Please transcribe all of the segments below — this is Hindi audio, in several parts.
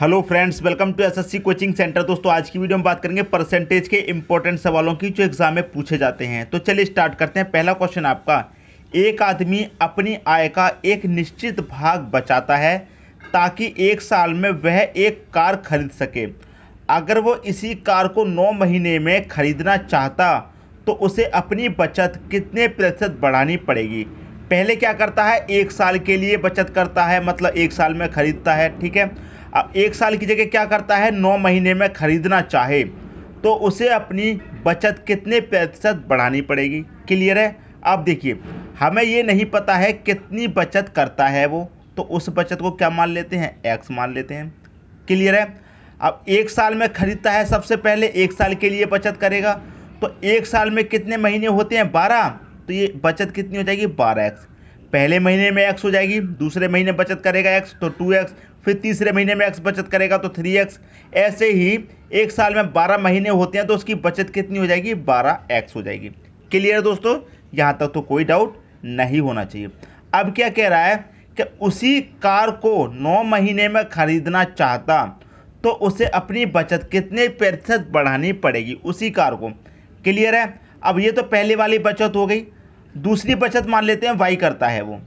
hello friends welcome to SSC coaching centre दोस्तों आज की वीडियो में बात करेंगे परसेंटेज के इंपॉर्टेंट सवालों की जो एग्जाम में पूछे जाते हैं तो चलिए स्टार्ट करते हैं पहला क्वेश्चन आपका एक आदमी अपनी आय का एक निश्चित भाग बचाता है ताकि एक साल में वह एक कार खरीद सके अगर वो इसी कार को नौ महीने में खरीदना चाहता तो उसे अपनी बचत कितने प्रतिशत बढ़ानी पड़ेगी पहले क्या करता है एक साल के लिए बचत करता है मतलब एक साल में खरीदता है ठीक है एक साल की जगह क्या करता है नौ महीने में ख़रीदना चाहे तो उसे अपनी बचत कितने प्रतिशत बढ़ानी पड़ेगी क्लियर है अब देखिए हमें ये नहीं पता है कितनी बचत करता है वो तो उस बचत को क्या मान लेते हैं एक्स मान लेते हैं क्लियर है अब एक साल में ख़रीदता है सबसे पहले एक साल के लिए बचत करेगा तो एक साल में कितने महीने होते हैं बारह तो ये बचत कितनी हो जाएगी बारह एक्स पहले महीने में एक्स हो जाएगी दूसरे महीने बचत करेगा एक्स तो टू एक्स फिर तीसरे महीने में एक्स बचत करेगा तो थ्री एक्स ऐसे ही एक साल में बारह महीने होते हैं तो उसकी बचत कितनी हो जाएगी बारह एक्स हो जाएगी क्लियर दोस्तों यहाँ तक तो कोई डाउट नहीं होना चाहिए अब क्या कह रहा है कि उसी कार को नौ महीने में खरीदना चाहता तो उसे अपनी बचत कितने प्रतिशत बढ़ानी पड़ेगी उसी कार को क्लियर है अब ये तो पहले वाली बचत हो गई दूसरी बचत मान लेते हैं वाई करता है वो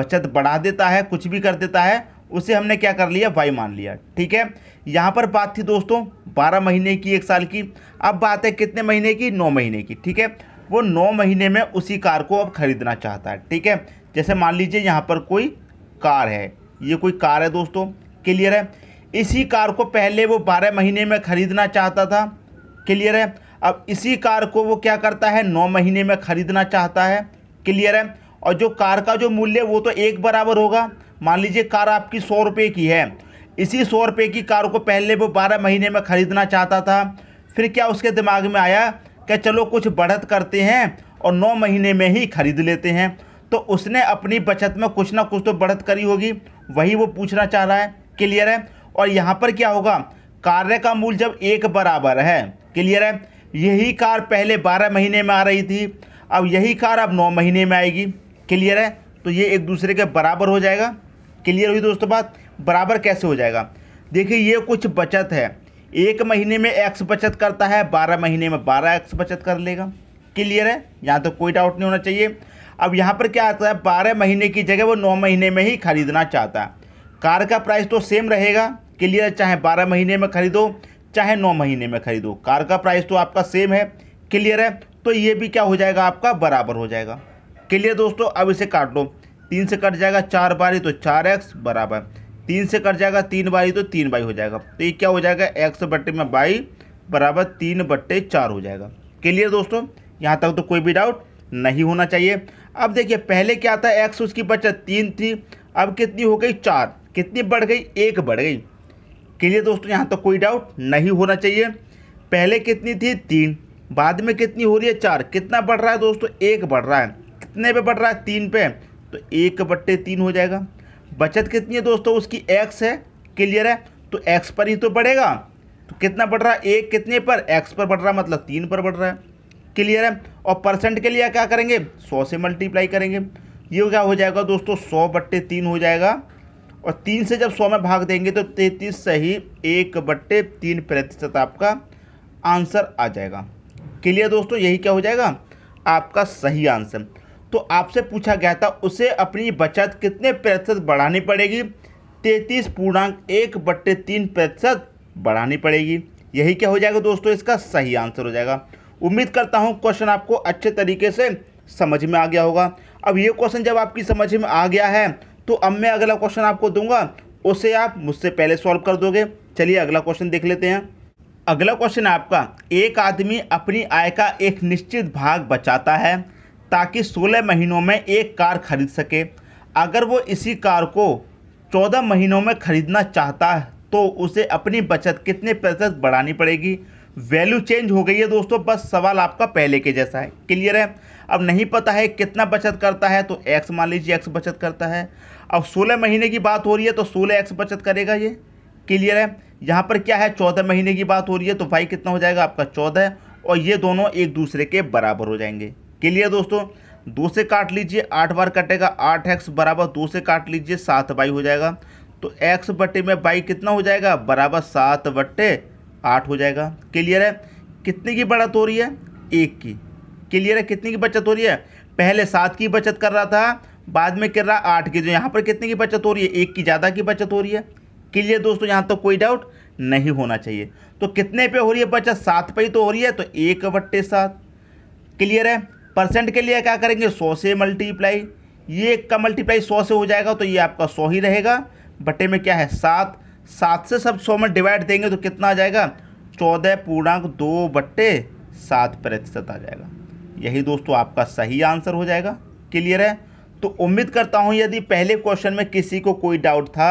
बचत बढ़ा देता है कुछ भी कर देता है उसे हमने क्या कर लिया वाई मान लिया ठीक है यहाँ पर बात थी दोस्तों बारह महीने की एक साल की अब बात है कितने महीने की नौ महीने की ठीक है वो नौ महीने में उसी कार को अब ख़रीदना चाहता है ठीक है जैसे मान लीजिए यहाँ पर कोई कार है ये कोई कार है दोस्तों क्लियर है इसी कार को पहले वो बारह महीने में ख़रीदना चाहता था क्लियर है अब इसी कार को वो क्या करता है नौ महीने में ख़रीदना चाहता है क्लियर है और जो कार का जो मूल्य वो तो एक बराबर होगा मान लीजिए कार आपकी सौ रुपये की है इसी सौ रुपये की कार को पहले वो बारह महीने में ख़रीदना चाहता था फिर क्या उसके दिमाग में आया कि चलो कुछ बढ़त करते हैं और नौ महीने में ही ख़रीद लेते हैं तो उसने अपनी बचत में कुछ ना कुछ तो बढ़त करी होगी वही वो पूछना चाह रहा है क्लियर है और यहाँ पर क्या होगा कार्य का मूल जब एक बराबर है क्लियर है यही कार पहले बारह महीने में आ रही थी अब यही कार अब नौ महीने में आएगी क्लियर है तो ये एक दूसरे के बराबर हो जाएगा क्लियर हुई दोस्तों बात बराबर कैसे हो जाएगा देखिए ये कुछ बचत है एक महीने में एक्स बचत करता है बारह महीने में बारह एक्स बचत कर लेगा क्लियर है यहाँ तो कोई डाउट नहीं होना चाहिए अब यहाँ पर क्या आता है बारह महीने की जगह वो नौ महीने में ही खरीदना चाहता है कार का प्राइस तो सेम रहेगा क्लियर है चाहे बारह महीने में खरीदो चाहे नौ महीने में खरीदो कार का प्राइस तो आपका सेम है क्लियर है तो ये भी क्या हो जाएगा आपका बराबर हो जाएगा क्लियर दोस्तों अब इसे काट लो तीन से कट जाएगा चार बारी तो चार एक्स बराबर तीन से कट जाएगा तीन बारी तो तीन बाई हो जाएगा तो ये क्या हो जाएगा एक्स बट्टे में बाई बराबर तीन बट्टे चार हो जाएगा क्लियर दोस्तों यहाँ तक तो कोई भी डाउट नहीं होना चाहिए अब देखिए पहले क्या था एक्स उसकी बचत तीन थी अब कितनी हो गई चार कितनी बढ़ गई एक बढ़ गई क्लियर दोस्तों यहाँ तक कोई डाउट नहीं होना चाहिए पहले कितनी थी तीन बाद में कितनी हो रही है चार कितना बढ़ रहा है दोस्तों एक बढ़ रहा है कितने पे बढ़ रहा है तीन पे तो एक बट्टे तीन हो जाएगा बचत कितनी है दोस्तों उसकी एक्स है क्लियर है तो एक्स पर ही तो बढ़ेगा तो कितना बढ़ रहा है एक कितने पर एक्स पर बढ़ रहा है मतलब तीन पर बढ़ रहा है क्लियर है और परसेंट के लिए क्या करेंगे सौ से मल्टीप्लाई करेंगे ये क्या हो जाएगा दोस्तों सौ बट्टे तीन हो जाएगा और तीन से जब सौ में भाग देंगे तो तैंतीस सही एक बट्टे तीन प्रतिशत आपका आंसर आ जाएगा क्लियर दोस्तों यही क्या हो जाएगा आपका सही आंसर तो आपसे पूछा गया था उसे अपनी बचत कितने प्रतिशत बढ़ानी पड़ेगी तैतीस पूर्णांक एक बट्टे तीन प्रतिशत बढ़ानी पड़ेगी यही क्या हो जाएगा दोस्तों इसका सही आंसर हो जाएगा उम्मीद करता हूँ क्वेश्चन आपको अच्छे तरीके से समझ में आ गया होगा अब ये क्वेश्चन जब आपकी समझ में आ गया है तो अब मैं अगला क्वेश्चन आपको दूंगा उसे आप मुझसे पहले सॉल्व कर दोगे चलिए अगला क्वेश्चन देख लेते हैं अगला क्वेश्चन आपका एक आदमी अपनी आय का एक निश्चित भाग बचाता है ताकि 16 महीनों में एक कार खरीद सके अगर वो इसी कार को 14 महीनों में खरीदना चाहता है तो उसे अपनी बचत कितने प्रतिशत बढ़ानी पड़ेगी वैल्यू चेंज हो गई है दोस्तों बस सवाल आपका पहले के जैसा है क्लियर है अब नहीं पता है कितना बचत करता है तो एक्स मान लीजिए एक्स बचत करता है अब सोलह महीने की बात हो रही है तो सोलह एक्स बचत करेगा ये क्लियर है यहाँ पर क्या है चौदह महीने की बात हो रही है तो वाई कितना हो जाएगा आपका चौदह और ये दोनों एक दूसरे के बराबर हो जाएंगे क्लियर दोस्तों दो से काट लीजिए आठ बार कटेगा आठ एक्स बराबर दो से काट लीजिए सात बाई हो जाएगा तो एक्स बट्टे में बाई कितना हो जाएगा बराबर सात बट्टे आठ हो जाएगा क्लियर है कितने की बढ़त हो रही है एक की क्लियर है कितने की बचत हो रही है पहले सात की बचत कर रहा था बाद में कर रहा आठ की जो तो यहाँ पर कितने की बचत हो रही है एक की ज़्यादा की बचत हो रही है क्लियर दोस्तों यहाँ तो कोई डाउट नहीं होना चाहिए तो कितने पे हो रही है बचत सात पे ही तो हो रही है तो एक बट्टे सात क्लियर है परसेंट के लिए क्या करेंगे सौ से मल्टीप्लाई ये का मल्टीप्लाई सौ से हो जाएगा तो ये आपका सौ ही रहेगा बटे में क्या है सात सात से सब सौ में डिवाइड देंगे तो कितना आ जाएगा चौदह पूर्णांक दो बट्टे सात प्रतिशत आ जाएगा यही दोस्तों आपका सही आंसर हो जाएगा क्लियर है तो उम्मीद करता हूँ यदि पहले क्वेश्चन में किसी को कोई डाउट था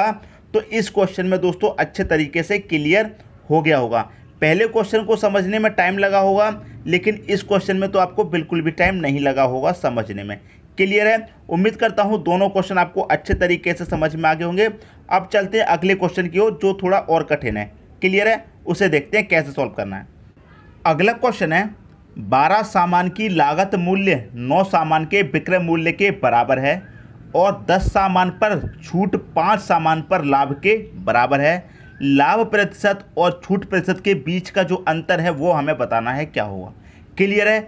तो इस क्वेश्चन में दोस्तों अच्छे तरीके से क्लियर हो गया होगा पहले क्वेश्चन को समझने में टाइम लगा होगा लेकिन इस क्वेश्चन में तो आपको बिल्कुल भी टाइम नहीं लगा होगा समझने में क्लियर है उम्मीद करता हूँ दोनों क्वेश्चन आपको अच्छे तरीके से समझ में आगे होंगे अब चलते हैं अगले क्वेश्चन की ओर जो थोड़ा और कठिन है क्लियर है उसे देखते हैं कैसे सॉल्व करना है अगला क्वेश्चन है बारह सामान की लागत मूल्य नौ सामान के विक्रय मूल्य के बराबर है और दस सामान पर छूट पाँच सामान पर लाभ के बराबर है लाभ प्रतिशत और छूट प्रतिशत के बीच का जो अंतर है वो हमें बताना है क्या होगा क्लियर है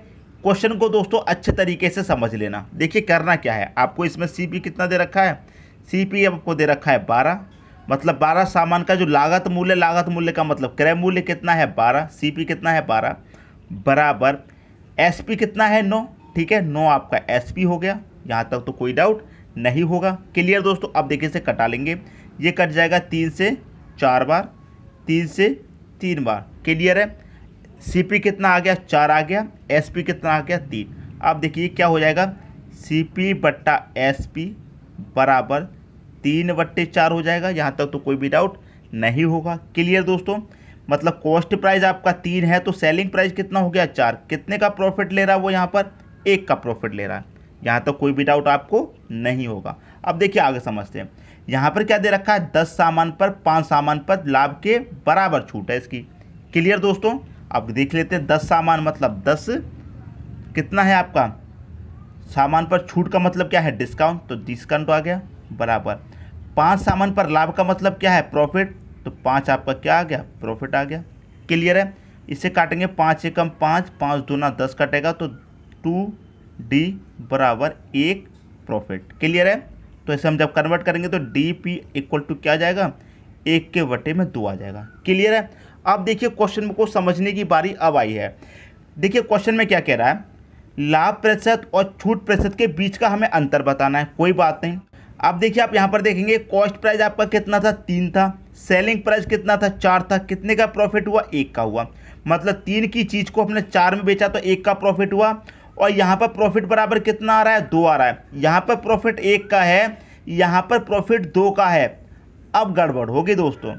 क्वेश्चन को दोस्तों अच्छे तरीके से समझ लेना देखिए करना क्या है आपको इसमें सी कितना दे रखा है सी आपको दे रखा है बारह मतलब बारह सामान का जो लागत मूल्य लागत मूल्य का मतलब क्रय मूल्य कितना है बारह सी कितना है बारह बराबर एस कितना है नौ ठीक है नौ आपका एस हो गया यहाँ तक तो कोई डाउट नहीं होगा क्लियर दोस्तों अब देखिए से कटा लेंगे ये कट जाएगा तीन से चार बार तीन से तीन बार क्लियर है सीपी कितना आ गया चार आ गया एसपी कितना आ गया तीन अब देखिए क्या हो जाएगा सीपी बट्टा एस बराबर तीन बट्टे चार हो जाएगा यहाँ तक तो कोई भी डाउट नहीं होगा क्लियर दोस्तों मतलब कॉस्ट प्राइस आपका तीन है तो सेलिंग प्राइस कितना हो गया चार कितने का प्रॉफिट ले रहा है वो यहाँ पर एक का प्रॉफिट ले रहा है यहाँ तक तो कोई भी डाउट आपको नहीं होगा अब देखिए आगे समझते हैं यहाँ पर क्या दे रखा है दस सामान पर पाँच सामान पर लाभ के बराबर छूट है इसकी क्लियर दोस्तों अब देख लेते हैं दस सामान मतलब दस कितना है आपका सामान पर छूट का मतलब क्या है डिस्काउंट तो डिस्काउंट आ गया बराबर पाँच सामान पर लाभ का मतलब क्या है प्रॉफिट तो पाँच आपका क्या आ गया प्रॉफिट आ गया क्लियर है इसे काटेंगे पाँच एकम पाँच पाँच दूना दस कटेगा तो टू डी बराबर एक प्रॉफिट क्लियर है तो इसे हम जब कन्वर्ट करेंगे तो डी पी इक्वल टू क्या आ जाएगा एक के बटे में दो आ जाएगा क्लियर है अब देखिए क्वेश्चन को समझने की बारी अब आई है देखिए क्वेश्चन में क्या कह रहा है लाभ प्रतिशत और छूट प्रतिशत के बीच का हमें अंतर बताना है कोई बात नहीं अब देखिए आप यहाँ पर देखेंगे कॉस्ट प्राइस आपका कितना था तीन था सेलिंग प्राइस कितना था चार था कितने का प्रॉफिट हुआ एक का हुआ मतलब तीन की चीज़ को हमने चार में बेचा तो एक का प्रॉफिट हुआ और यहाँ पर प्रॉफिट बराबर कितना आ रहा है दो आ रहा है यहाँ पर प्रॉफिट एक का है यहाँ पर प्रॉफिट दो का है अब गड़बड़ होगी दोस्तों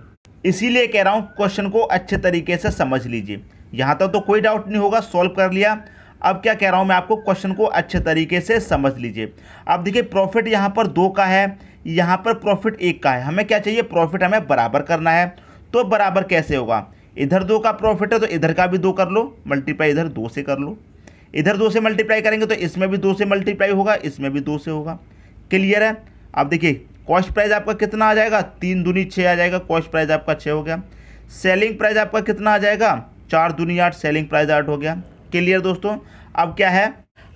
इसीलिए कह रहा हूँ क्वेश्चन को अच्छे तरीके से समझ लीजिए यहाँ तक तो कोई डाउट नहीं होगा सॉल्व कर लिया अब क्या कह रहा हूँ मैं आपको क्वेश्चन को अच्छे तरीके से समझ लीजिए अब देखिए प्रॉफिट यहाँ पर दो का है यहाँ पर प्रॉफिट एक का है हमें क्या चाहिए प्रॉफिट हमें बराबर करना है तो बराबर कैसे होगा इधर दो का प्रॉफिट है तो इधर का भी दो कर लो मल्टीप्लाई इधर दो से कर लो इधर दो से मल्टीप्लाई करेंगे तो इसमें भी दो से मल्टीप्लाई होगा इसमें भी दो से होगा क्लियर है अब देखिए कॉस्ट प्राइस आपका कितना आ जाएगा तीन दूनी छः आ जाएगा कॉस्ट प्राइस आपका छः हो गया सेलिंग प्राइस आपका कितना आ जाएगा चार दूनी आठ सेलिंग प्राइस आठ हो गया क्लियर दोस्तों अब क्या है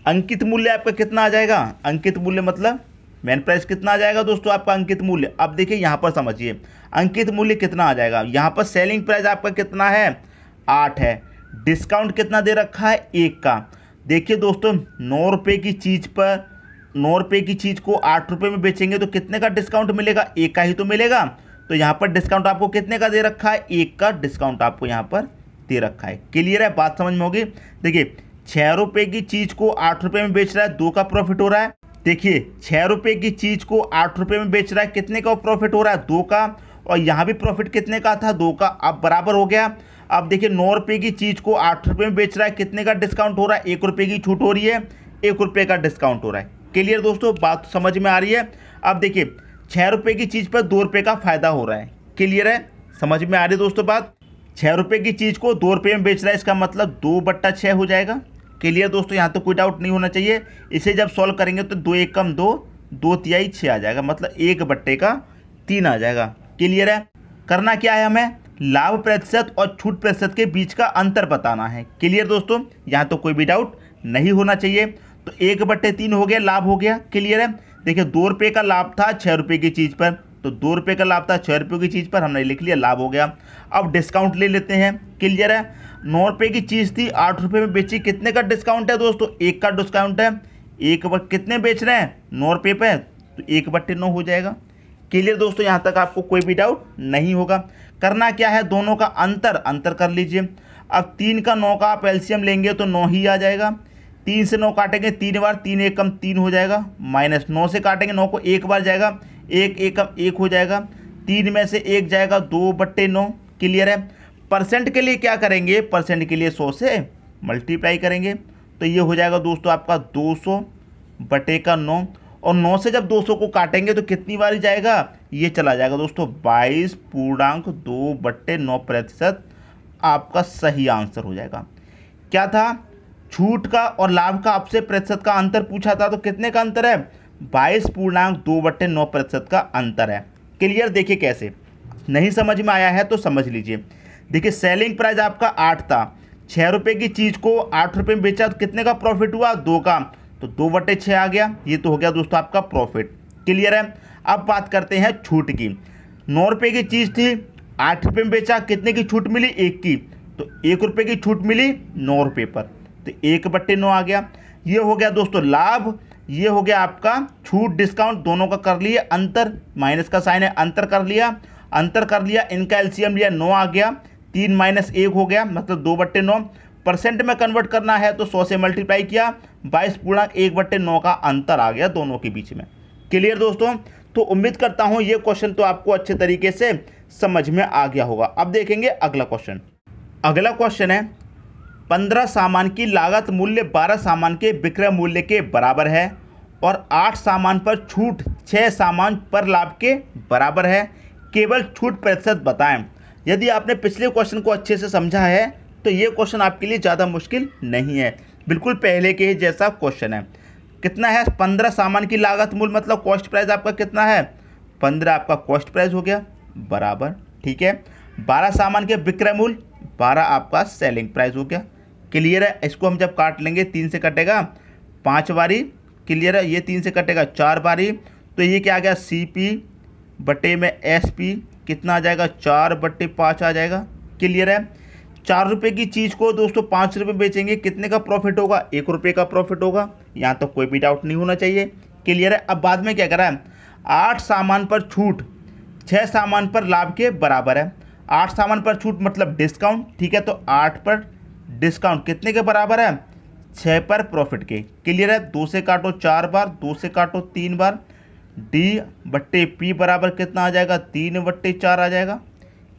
अंकित मूल्य आपका कितना आ जाएगा अंकित मूल्य मतलब मैन प्राइस कितना आ जाएगा दोस्तों आपका अंकित मूल्य अब देखिए यहाँ पर समझिए अंकित मूल्य कितना आ जाएगा यहाँ पर सेलिंग प्राइस आपका कितना है आठ है डिस्काउंट कितना दे रखा है एक का देखिए दोस्तों नौ रुपये की चीज़ पर नौ रुपये की चीज़ को आठ रुपये में बेचेंगे तो कितने का डिस्काउंट मिलेगा एक का ही तो मिलेगा तो यहाँ पर डिस्काउंट आपको कितने का दे रखा है एक का डिस्काउंट आपको यहाँ पर दे रखा है क्लियर है बात समझ में होगी देखिए छः रुपये की चीज़ को आठ रुपये में बेच रहा है दो का प्रॉफिट हो रहा है देखिए छः रुपये की चीज़ को आठ रुपये में बेच रहा है कितने का प्रॉफिट हो रहा है दो का और यहाँ भी प्रॉफिट कितने का था दो का अब बराबर हो गया अब देखिए नौ रुपये की चीज़ को आठ रुपये में बेच रहा है कितने का डिस्काउंट हो रहा है एक रुपये की छूट हो रही है एक रुपये का डिस्काउंट हो रहा है क्लियर दोस्तों बात तो समझ में आ रही है अब देखिए छः रुपये की चीज़ पर दो रुपये का फ़ायदा हो रहा है क्लियर है समझ में आ रही है दोस्तों बात छः रुपये की चीज़ को दो रुपये में बेच रहा है इसका मतलब दो बट्टा छः हो जाएगा क्लियर दोस्तों यहाँ तो कोई डाउट नहीं होना चाहिए इसे जब सॉल्व करेंगे तो दो एक कम दो दो तिहाई छः आ जाएगा मतलब एक बट्टे का तीन आ जाएगा क्लियर है करना क्या है हमें लाभ प्रतिशत और छूट प्रतिशत के बीच का अंतर बताना है क्लियर दोस्तों यहाँ तो कोई भी डाउट नहीं होना चाहिए तो एक बट्टे तीन हो गया लाभ हो गया क्लियर है देखिए दो रुपये का लाभ था छः रुपये की चीज़ पर तो दो रुपये का लाभ था छः रुपये की चीज़ पर हमने लिख लिया लाभ हो गया अब डिस्काउंट ले लेते हैं क्लियर है नौ रुपये की चीज़ थी आठ रुपये में बेची कितने का डिस्काउंट है दोस्तों एक का डिस्काउंट है एक कितने बेच रहे हैं नौ रुपये पर तो एक बट्टे नौ हो जाएगा क्लियर दोस्तों यहाँ तक आपको कोई भी डाउट नहीं होगा करना क्या है दोनों का अंतर अंतर कर लीजिए अब तीन का नौ का आप एल्शियम लेंगे तो नौ ही आ जाएगा तीन से नौ काटेंगे तीन बार तीन एक कम तीन हो जाएगा माइनस नौ से काटेंगे नौ को एक बार जाएगा एक एक कम एक हो जाएगा तीन में से एक जाएगा दो बट्टे नौ क्लियर है परसेंट के लिए क्या करेंगे परसेंट के लिए सौ से मल्टीप्लाई करेंगे तो ये हो जाएगा दोस्तों आपका दो सौ बटे का नौ और नौ से जब दो सौ को काटेंगे तो कितनी बार जाएगा ये चला जाएगा दोस्तों बाईस पूर्णांक दो बट्टे नौ प्रतिशत आपका सही आंसर हो जाएगा क्या था छूट का और लाभ का आपसे प्रतिशत का अंतर पूछा था तो कितने का अंतर है बाईस पूर्णांक दो बट्टे नौ प्रतिशत का अंतर है क्लियर देखिए कैसे नहीं समझ में आया है तो समझ लीजिए देखिए सेलिंग प्राइस आपका आठ था छः रुपये की चीज़ को आठ रुपये में बेचा तो कितने का प्रॉफिट हुआ दो का तो दो बटे छः आ गया ये तो हो गया दोस्तों आपका प्रॉफिट क्लियर है अब बात करते हैं छूट की नौ रुपये की चीज़ थी आठ रुपये में बेचा कितने की छूट मिली एक की तो एक रुपये की छूट मिली नौ रुपये पर तो एक बट्टे नौ आ गया ये हो गया दोस्तों लाभ ये हो गया आपका छूट डिस्काउंट दोनों का कर लिए अंतर माइनस का साइन है अंतर कर लिया अंतर कर लिया इनका एलसीएम लिया नौ आ गया तीन माइनस एक हो गया मतलब दो बट्टे नौ परसेंट में कन्वर्ट करना है तो सौ से मल्टीप्लाई किया बाईस पूर्णांक एक बट्टे नौ का अंतर आ गया दोनों के बीच में क्लियर दोस्तों तो उम्मीद करता हूँ ये क्वेश्चन तो आपको अच्छे तरीके से समझ में आ गया होगा अब देखेंगे अगला क्वेश्चन अगला क्वेश्चन है पंद्रह सामान की लागत मूल्य बारह सामान के विक्रय मूल्य के बराबर है और आठ सामान पर छूट छः सामान पर लाभ के बराबर है केवल छूट प्रतिशत बताएं यदि आपने पिछले क्वेश्चन को अच्छे से समझा है तो ये क्वेश्चन आपके लिए ज़्यादा मुश्किल नहीं है बिल्कुल पहले के ही जैसा क्वेश्चन है कितना है पंद्रह सामान की लागत मूल मतलब कॉस्ट प्राइस आपका कितना है पंद्रह आपका कॉस्ट प्राइस हो गया बराबर ठीक है बारह सामान के विक्रय मूल बारह आपका सेलिंग प्राइस हो गया क्लियर है इसको हम जब काट लेंगे तीन से कटेगा पाँच बारी क्लियर है ये तीन से कटेगा चार बारी तो ये क्या आ गया सी पी बटे में एस पी कितना आ जाएगा चार बटे पाँच आ जाएगा क्लियर है चार रुपये की चीज़ को दोस्तों पाँच रुपये बेचेंगे कितने का प्रॉफिट होगा एक रुपये का प्रॉफिट होगा यहाँ तो कोई भी डाउट नहीं होना चाहिए क्लियर है अब बाद में क्या करा है आठ सामान पर छूट छः सामान पर लाभ के बराबर है आठ सामान पर छूट मतलब डिस्काउंट ठीक है तो आठ पर डिस्काउंट कितने के बराबर है छः पर प्रॉफिट के क्लियर है दो से काटो चार बार दो से काटो तीन बार डी बट्टे पी बराबर कितना आ जाएगा तीन बट्टे चार आ जाएगा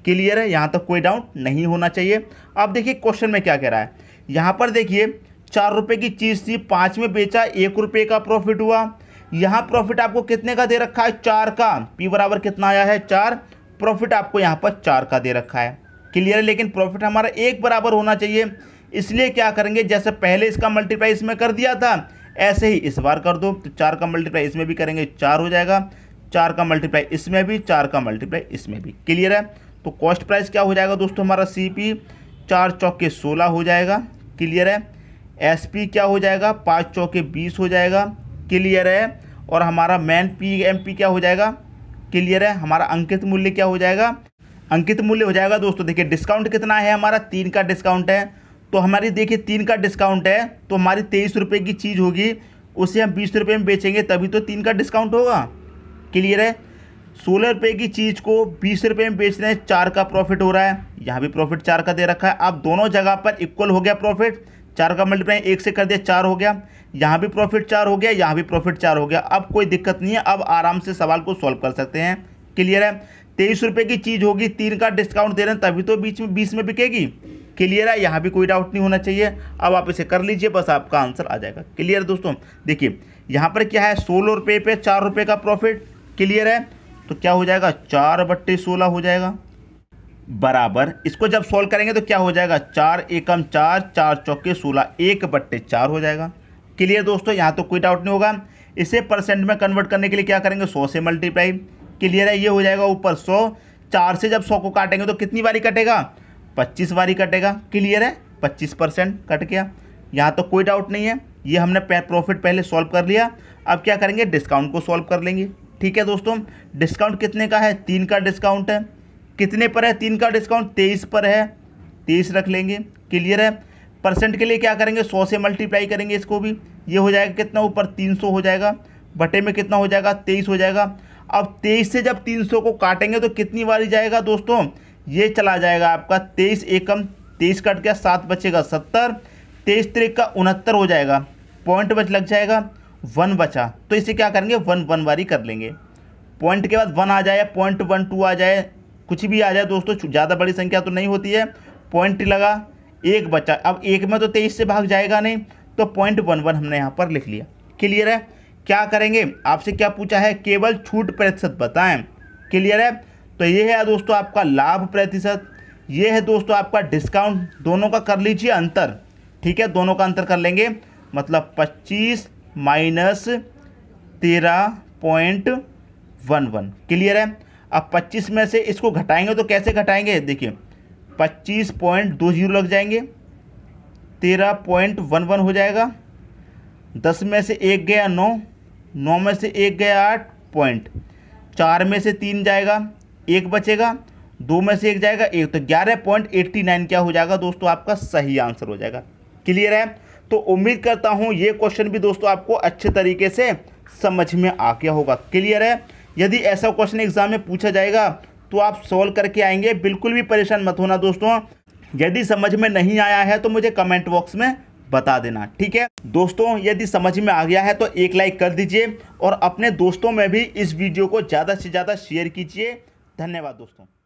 क्लियर है यहाँ तक तो कोई डाउट नहीं होना चाहिए अब देखिए क्वेश्चन में क्या कह रहा है यहाँ पर देखिए चार रुपये की चीज़ थी पाँच में बेचा एक रुपये का प्रॉफिट हुआ यहाँ प्रॉफिट आपको कितने का दे रखा है चार का पी बराबर कितना आया है चार प्रॉफिट आपको यहाँ पर चार का दे रखा है क्लियर है लेकिन प्रॉफिट हमारा एक बराबर होना चाहिए इसलिए क्या करेंगे जैसे पहले इसका मल्टीप्लाई इसमें कर दिया था ऐसे ही इस बार कर दो तो चार का मल्टीप्लाई इसमें भी करेंगे चार हो जाएगा चार का मल्टीप्लाई इसमें भी चार का मल्टीप्लाई इसमें भी क्लियर है तो कॉस्ट प्राइस क्या हो जाएगा दोस्तों हमारा सी पी चार चौके सोलह हो जाएगा क्लियर है एस पी क्या हो जाएगा पाँच चौके बीस हो जाएगा क्लियर है और हमारा मैन पी एम पी क्या हो जाएगा क्लियर है हमारा अंकित मूल्य क्या हो जाएगा अंकित मूल्य हो जाएगा दोस्तों देखिए डिस्काउंट कितना है हमारा तीन का डिस्काउंट है तो हमारी देखिए तीन का डिस्काउंट है तो हमारी तेईस रुपये की चीज़ होगी उसे हम बीस रुपये में बेचेंगे तभी तो तीन का डिस्काउंट होगा क्लियर है सोलह रुपये की चीज़ को बीस रुपये में बेच रहे हैं चार का प्रॉफिट हो रहा है यहाँ भी प्रॉफिट चार का दे रखा है आप दोनों जगह पर इक्वल हो गया प्रॉफिट चार का मल्टीप्लाई एक से कर दिया चार हो गया यहाँ भी प्रॉफिट चार हो गया यहाँ भी प्रॉफिट चार हो गया अब कोई दिक्कत नहीं है अब आराम से सवाल को सॉल्व कर सकते हैं क्लियर है तेईस रुपये की चीज़ होगी तीन का डिस्काउंट दे रहे हैं तभी तो बीच में बीस में बिकेगी क्लियर है यहाँ भी कोई डाउट नहीं होना चाहिए अब आप इसे कर लीजिए बस आपका आंसर आ जाएगा क्लियर दोस्तों देखिए यहाँ पर क्या है सोलह रुपये पे चार रुपये का प्रॉफिट क्लियर है तो क्या हो जाएगा चार बट्टे सोलह हो जाएगा बराबर इसको जब सॉल्व करेंगे तो क्या हो जाएगा चार एकम चार चार चौके सोलह एक बट्टे चार हो जाएगा क्लियर दोस्तों यहाँ तो कोई डाउट नहीं होगा इसे परसेंट में कन्वर्ट करने के लिए क्या करेंगे सौ से मल्टीप्लाई क्लियर है ये हो जाएगा ऊपर सौ चार से जब सौ को काटेंगे तो कितनी बारी कटेगा पच्चीस बारी कटेगा क्लियर है पच्चीस परसेंट कट गया यहाँ तो कोई डाउट नहीं है ये हमने प्रॉफिट पहले सॉल्व कर लिया अब क्या करेंगे डिस्काउंट को सॉल्व कर लेंगे ठीक है दोस्तों डिस्काउंट कितने का है तीन का डिस्काउंट है कितने पर है तीन का डिस्काउंट तेईस पर है तेईस रख लेंगे क्लियर है परसेंट के लिए क्या करेंगे सौ से मल्टीप्लाई करेंगे इसको भी ये हो जाएगा कितना ऊपर तीन सौ हो जाएगा बटे में कितना हो जाएगा तेईस हो जाएगा अब तेईस से जब तीन सौ को काटेंगे तो कितनी बारी जाएगा दोस्तों ये चला जाएगा आपका तेईस एकम तेईस कट गया सात बचेगा सत्तर तेईस तरीक का उनहत्तर हो जाएगा पॉइंट बच लग जाएगा वन बचा तो इसे क्या करेंगे वन वन बारी कर लेंगे पॉइंट के बाद वन आ जाए पॉइंट वन टू आ जाए कुछ भी आ जाए दोस्तों ज़्यादा बड़ी संख्या तो नहीं होती है पॉइंट लगा एक बचा अब एक में तो तेईस से भाग जाएगा नहीं तो पॉइंट वन वन हमने यहाँ पर लिख लिया क्लियर है क्या करेंगे आपसे क्या पूछा है केवल छूट प्रतिशत बताएं क्लियर है तो ये है दोस्तों आपका लाभ प्रतिशत ये है दोस्तों आपका डिस्काउंट दोनों का कर लीजिए अंतर ठीक है दोनों का अंतर कर लेंगे मतलब पच्चीस माइनस तेरह पॉइंट वन वन क्लियर है अब 25 में से इसको घटाएंगे तो कैसे घटाएंगे देखिए पच्चीस पॉइंट दो जीरो लग जाएंगे तेरह पॉइंट वन वन हो जाएगा दस में से एक गया नौ नौ में से एक गया आठ पॉइंट चार में से तीन जाएगा एक बचेगा दो में से एक जाएगा एक तो ग्यारह पॉइंट एट्टी नाइन क्या हो जाएगा दोस्तों आपका सही आंसर हो जाएगा क्लियर है तो उम्मीद करता हूँ ये क्वेश्चन भी दोस्तों आपको अच्छे तरीके से समझ में आ गया होगा क्लियर है यदि ऐसा क्वेश्चन एग्जाम में पूछा जाएगा तो आप सॉल्व करके आएंगे बिल्कुल भी परेशान मत होना दोस्तों यदि समझ में नहीं आया है तो मुझे कमेंट बॉक्स में बता देना ठीक है दोस्तों यदि समझ में आ गया है तो एक लाइक कर दीजिए और अपने दोस्तों में भी इस वीडियो को ज़्यादा से ज़्यादा शेयर कीजिए धन्यवाद दोस्तों